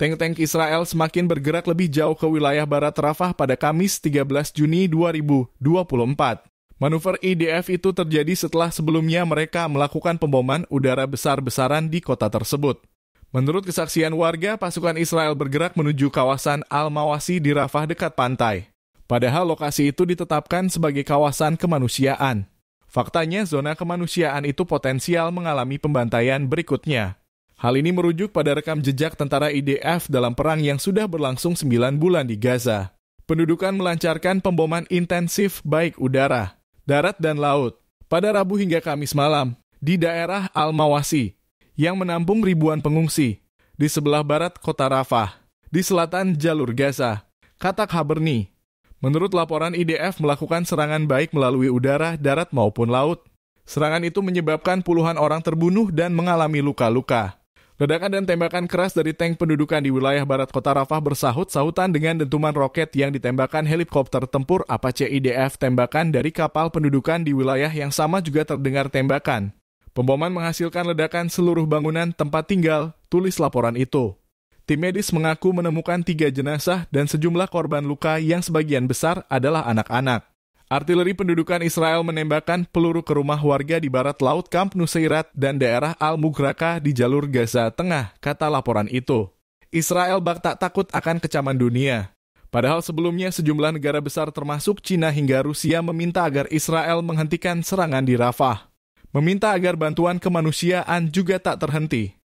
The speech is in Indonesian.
Tank-tank Israel semakin bergerak lebih jauh ke wilayah barat Rafah pada Kamis 13 Juni 2024. Manuver IDF e itu terjadi setelah sebelumnya mereka melakukan pemboman udara besar-besaran di kota tersebut. Menurut kesaksian warga, pasukan Israel bergerak menuju kawasan Al-Mawasi di Rafah dekat pantai. Padahal lokasi itu ditetapkan sebagai kawasan kemanusiaan. Faktanya, zona kemanusiaan itu potensial mengalami pembantaian berikutnya, Hal ini merujuk pada rekam jejak tentara IDF dalam perang yang sudah berlangsung 9 bulan di Gaza. Pendudukan melancarkan pemboman intensif baik udara, darat dan laut pada Rabu hingga Kamis malam di daerah Al-Mawasi yang menampung ribuan pengungsi di sebelah barat kota Rafah, di selatan jalur Gaza, kata Khaberni. Menurut laporan IDF melakukan serangan baik melalui udara, darat maupun laut. Serangan itu menyebabkan puluhan orang terbunuh dan mengalami luka-luka. Ledakan dan tembakan keras dari tank pendudukan di wilayah barat kota Rafah bersahut-sahutan dengan dentuman roket yang ditembakkan helikopter tempur Apache IDF tembakan dari kapal pendudukan di wilayah yang sama juga terdengar tembakan. Pemboman menghasilkan ledakan seluruh bangunan tempat tinggal, tulis laporan itu. Tim medis mengaku menemukan tiga jenazah dan sejumlah korban luka yang sebagian besar adalah anak-anak. Artileri pendudukan Israel menembakkan peluru ke rumah warga di barat laut Kamp Nusairat dan daerah Al-Mugraka di jalur Gaza Tengah, kata laporan itu. Israel bak tak takut akan kecaman dunia. Padahal sebelumnya sejumlah negara besar termasuk Cina hingga Rusia meminta agar Israel menghentikan serangan di Rafah. Meminta agar bantuan kemanusiaan juga tak terhenti.